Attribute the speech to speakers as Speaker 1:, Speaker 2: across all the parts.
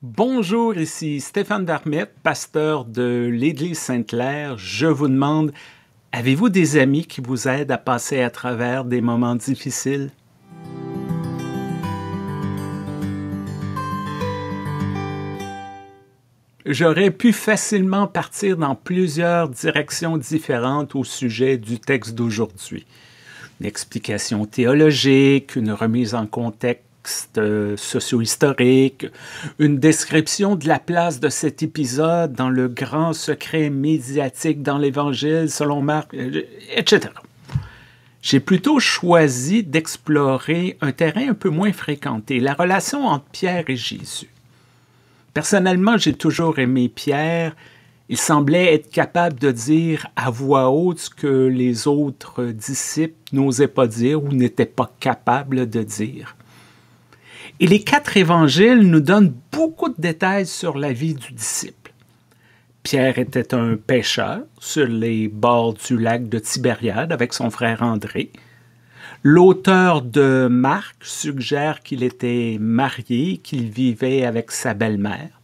Speaker 1: Bonjour, ici Stéphane Darmet, pasteur de l'Église Sainte-Claire. Je vous demande, avez-vous des amis qui vous aident à passer à travers des moments difficiles? J'aurais pu facilement partir dans plusieurs directions différentes au sujet du texte d'aujourd'hui. Une explication théologique, une remise en contexte contexte euh, socio-historique, une description de la place de cet épisode dans le grand secret médiatique dans l'Évangile selon Marc, euh, etc. J'ai plutôt choisi d'explorer un terrain un peu moins fréquenté, la relation entre Pierre et Jésus. Personnellement, j'ai toujours aimé Pierre. Il semblait être capable de dire à voix haute ce que les autres disciples n'osaient pas dire ou n'étaient pas capables de dire. Et les quatre évangiles nous donnent beaucoup de détails sur la vie du disciple. Pierre était un pêcheur sur les bords du lac de Tibériade avec son frère André. L'auteur de Marc suggère qu'il était marié, qu'il vivait avec sa belle-mère.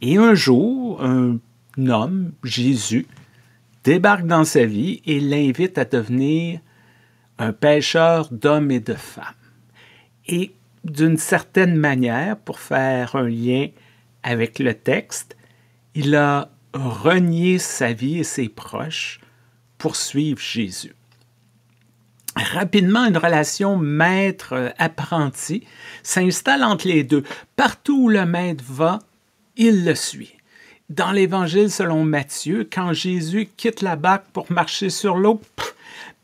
Speaker 1: Et un jour, un homme, Jésus, débarque dans sa vie et l'invite à devenir un pêcheur d'hommes et de femmes. Et d'une certaine manière, pour faire un lien avec le texte, il a renié sa vie et ses proches pour suivre Jésus. Rapidement, une relation maître-apprenti s'installe entre les deux. Partout où le maître va, il le suit. Dans l'Évangile selon Matthieu, quand Jésus quitte la barque pour marcher sur l'eau,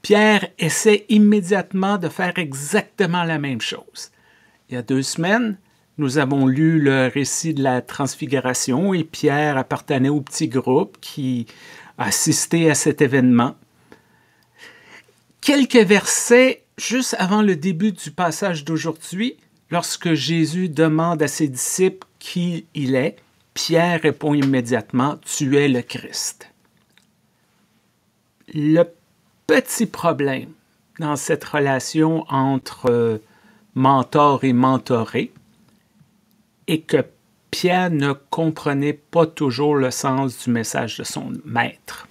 Speaker 1: Pierre essaie immédiatement de faire exactement la même chose il y a deux semaines, nous avons lu le récit de la transfiguration et Pierre appartenait au petit groupe qui assistait à cet événement. Quelques versets juste avant le début du passage d'aujourd'hui, lorsque Jésus demande à ses disciples qui il est, Pierre répond immédiatement Tu es le Christ. Le petit problème dans cette relation entre euh, mentor et mentoré, et que Pierre ne comprenait pas toujours le sens du message de son maître.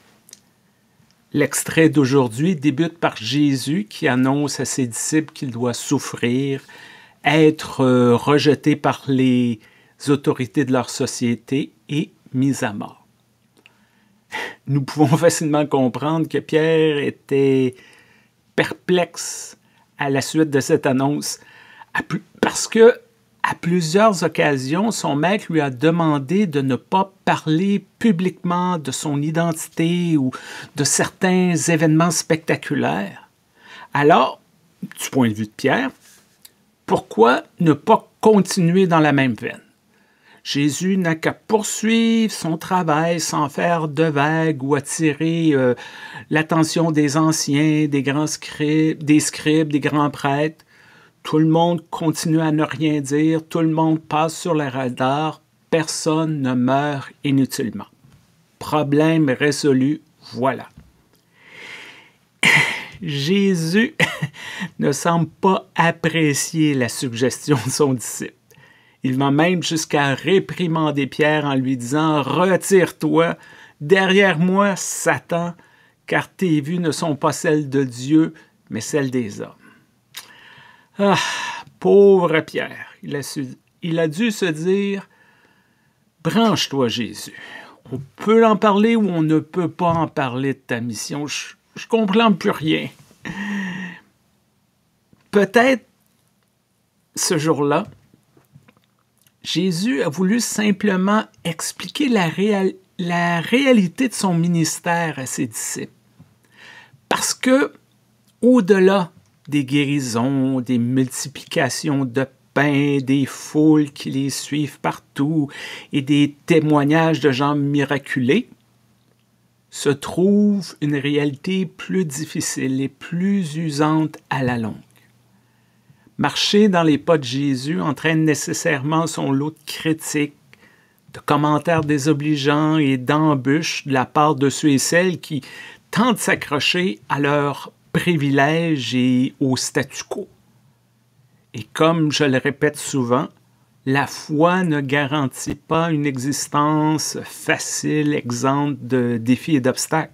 Speaker 1: L'extrait d'aujourd'hui débute par Jésus qui annonce à ses disciples qu'il doit souffrir, être euh, rejeté par les autorités de leur société et mis à mort. Nous pouvons facilement comprendre que Pierre était perplexe à la suite de cette annonce. Parce que à plusieurs occasions, son maître lui a demandé de ne pas parler publiquement de son identité ou de certains événements spectaculaires. Alors, du point de vue de Pierre, pourquoi ne pas continuer dans la même veine? Jésus n'a qu'à poursuivre son travail sans faire de vagues ou attirer euh, l'attention des anciens, des grands scribes, des scribes, des grands prêtres. Tout le monde continue à ne rien dire, tout le monde passe sur les radar, personne ne meurt inutilement. Problème résolu, voilà. Jésus ne semble pas apprécier la suggestion de son disciple. Il va même jusqu'à réprimander Pierre en lui disant Retire-toi, derrière moi, Satan, car tes vues ne sont pas celles de Dieu, mais celles des hommes. Ah, pauvre Pierre, il a, il a dû se dire Branche-toi, Jésus. On peut en parler ou on ne peut pas en parler de ta mission. Je, je comprends plus rien. Peut-être ce jour-là, Jésus a voulu simplement expliquer la, réalité de son ministère à ses disciples. Parce que, au-delà des guérisons, des multiplications de pain, des foules qui les suivent partout et des témoignages de gens miraculés, se trouve une réalité plus difficile et plus usante à la longue. Marcher dans les pas de Jésus entraîne nécessairement son lot de critiques, de commentaires désobligeants et d'embûches de la part de ceux et celles qui tentent de s'accrocher à leurs privilèges et au statu quo. Et comme je le répète souvent, la foi ne garantit pas une existence facile, exempte de défis et d'obstacles.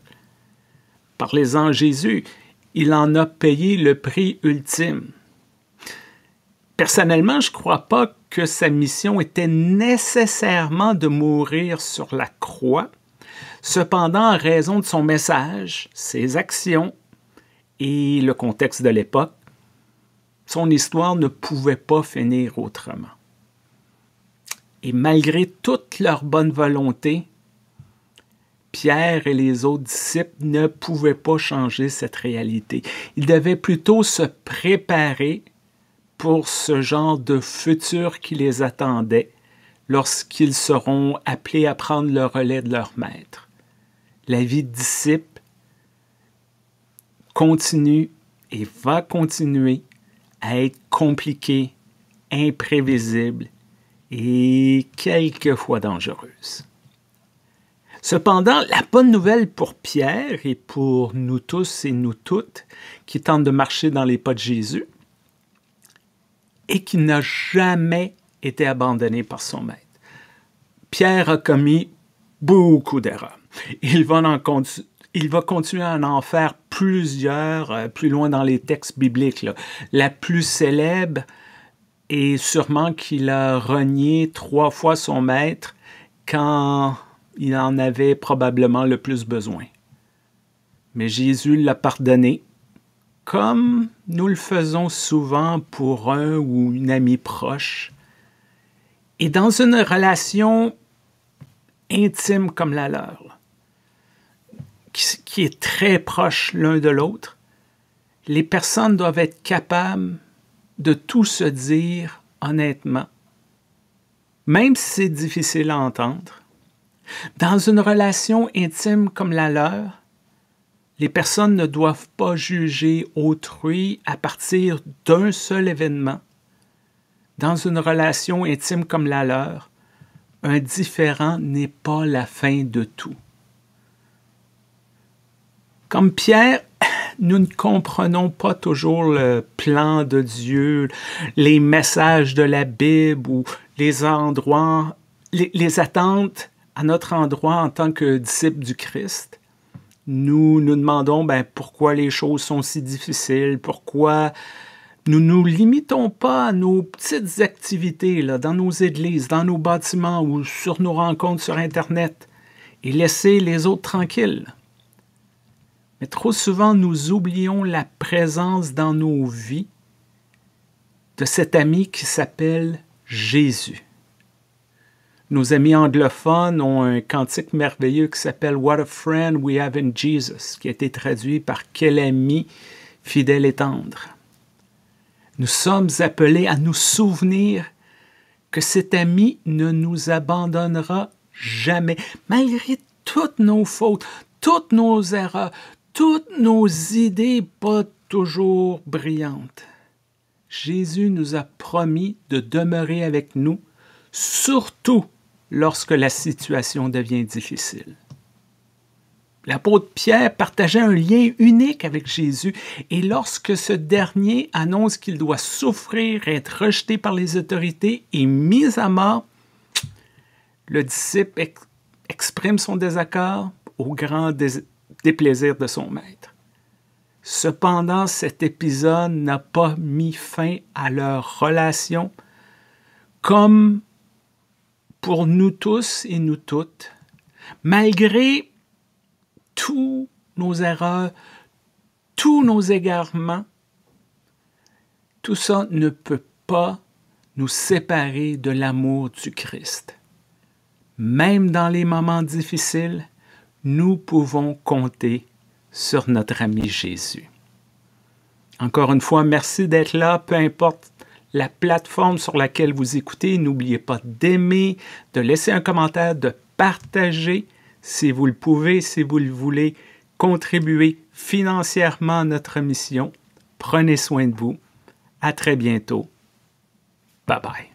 Speaker 1: Parlez-en Jésus, il en a payé le prix ultime. Personnellement, je ne crois pas que sa mission était nécessairement de mourir sur la croix. Cependant, en raison de son message, ses actions et le contexte de l'époque, son histoire ne pouvait pas finir autrement. Et malgré toute leur bonne volonté, Pierre et les autres disciples ne pouvaient pas changer cette réalité. Ils devaient plutôt se préparer pour ce genre de futur qui les attendait lorsqu'ils seront appelés à prendre le relais de leur maître. La vie de disciple continue et va continuer à être compliquée, imprévisible et quelquefois dangereuse. Cependant, la bonne nouvelle pour Pierre et pour nous tous et nous toutes qui tentent de marcher dans les pas de Jésus, et qui n'a jamais été abandonné par son maître. Pierre a commis beaucoup d'erreurs. Il va, continuer à en faire plusieurs euh, plus loin dans les textes bibliques. La plus célèbre est sûrement qu'il a renié trois fois son maître quand il en avait probablement le plus besoin. Mais Jésus l'a pardonné comme nous le faisons souvent pour un ou une amie proche, et dans une relation intime comme la leur, qui, est très proche l'un de l'autre, les personnes doivent être capables de tout se dire honnêtement, même si c'est difficile à entendre. Dans une relation intime comme la leur, les personnes ne doivent pas juger autrui à partir d'un seul événement. Dans une relation intime comme la leur, un différent n'est pas la fin de tout. Comme Pierre, nous ne comprenons pas toujours le plan de Dieu, les messages de la Bible ou les endroits, les, attentes à notre endroit en tant que disciples du Christ. Nous nous demandons ben, pourquoi les choses sont si difficiles, pourquoi nous ne nous limitons pas à nos petites activités là, dans nos églises, dans nos bâtiments ou sur nos rencontres sur Internet et laisser les autres tranquilles. Mais trop souvent, nous oublions la présence dans nos vies de cet ami qui s'appelle Jésus. Nos amis anglophones ont un cantique merveilleux qui s'appelle What a Friend We Have in Jesus, qui a été traduit par Quel ami fidèle et tendre. Nous sommes appelés à nous souvenir que cet ami ne nous abandonnera jamais, malgré toutes nos fautes, toutes nos erreurs, toutes nos idées pas toujours brillantes. Jésus nous a promis de demeurer avec nous, surtout lorsque la situation devient difficile. L'apôtre Pierre partageait un lien unique avec Jésus et lorsque ce dernier annonce qu'il doit souffrir, être rejeté par les autorités et mis à mort, le disciple exprime son désaccord au grand déplaisir de son maître. Cependant, cet épisode n'a pas mis fin à leur relation comme pour nous tous et nous toutes, malgré tous nos erreurs, tous nos égarements, tout ça ne peut pas nous séparer de l'amour du Christ. Même dans les moments difficiles, nous pouvons compter sur notre ami Jésus. Encore une fois, merci d'être là, peu importe la plateforme sur laquelle vous écoutez. N'oubliez pas d'aimer, de laisser un commentaire, de partager si vous le pouvez, si vous le voulez, contribuer financièrement à notre mission. Prenez soin de vous. À très bientôt. Bye bye.